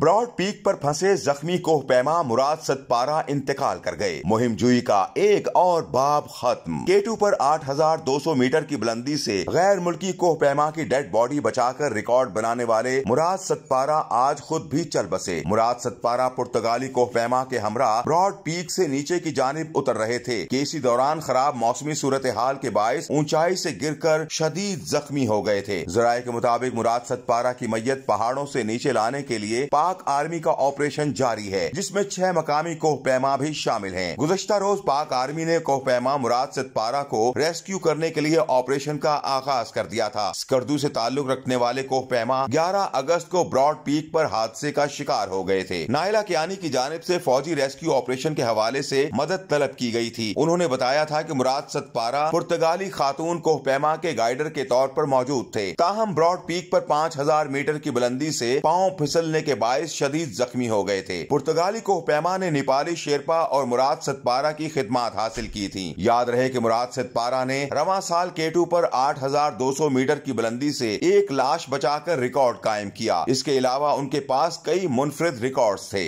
Broad peak पर फंसे जख्मी कोह पैमा मुराद सतपारा इंतकाल कर गए मुहिम जुई का एक और बाब खत्म केटू पर 8,200 मीटर की बुलंदी से गैर मुल्की कोह पैमा की डेड बॉडी बचाकर रिकॉर्ड बनाने वाले मुराद सतपारा आज खुद भी चल बसे मुराद सतपारा पुर्तगाली कोह पैमा के हमरा ब्रॉड पीक से नीचे की जानब उतर रहे थे के इसी दौरान खराब मौसमी सूरत हाल के बायस ऊंचाई से कर शदीद जख्मी हो गए थे जराये के मुताबिक मुराद सतपारा की मैयत पहाड़ों से नीचे लाने के लिए पाक आर्मी का ऑपरेशन जारी है जिसमें छह मकामी कोह पैमा भी शामिल हैं। गुजश्ता रोज पाक आर्मी ने कोह पैमा मुराद सतपारा को रेस्क्यू करने के लिए ऑपरेशन का आगाज कर दिया था स्कर्दू से ताल्लुक रखने वाले कोह पैमा ग्यारह अगस्त को ब्रॉड पीक पर हादसे का शिकार हो गए थे नायला कियानी की जानब ऐसी फौजी रेस्क्यू ऑपरेशन के हवाले ऐसी मदद तलब की गयी थी उन्होंने बताया था की मुराद सतपारा पुर्तगाली खातून कोह पैमा के गाइडर के तौर आरोप मौजूद थे ताहम ब्रॉड पीक आरोप पाँच हजार मीटर की बुलंदी ऐसी पाँव फिसलने के बाद बाईस शदीद जख्मी हो गए थे पुर्तगाली को पैमा ने नेपाली शेरपा और मुराद सतपारा की खिदमत हासिल की थी याद रहे की मुराद सतपारा ने रवा साल केटू पर सौ मीटर की बुलंदी से एक लाश बचाकर रिकॉर्ड कायम किया इसके अलावा उनके पास कई मुनफरद रिकॉर्ड थे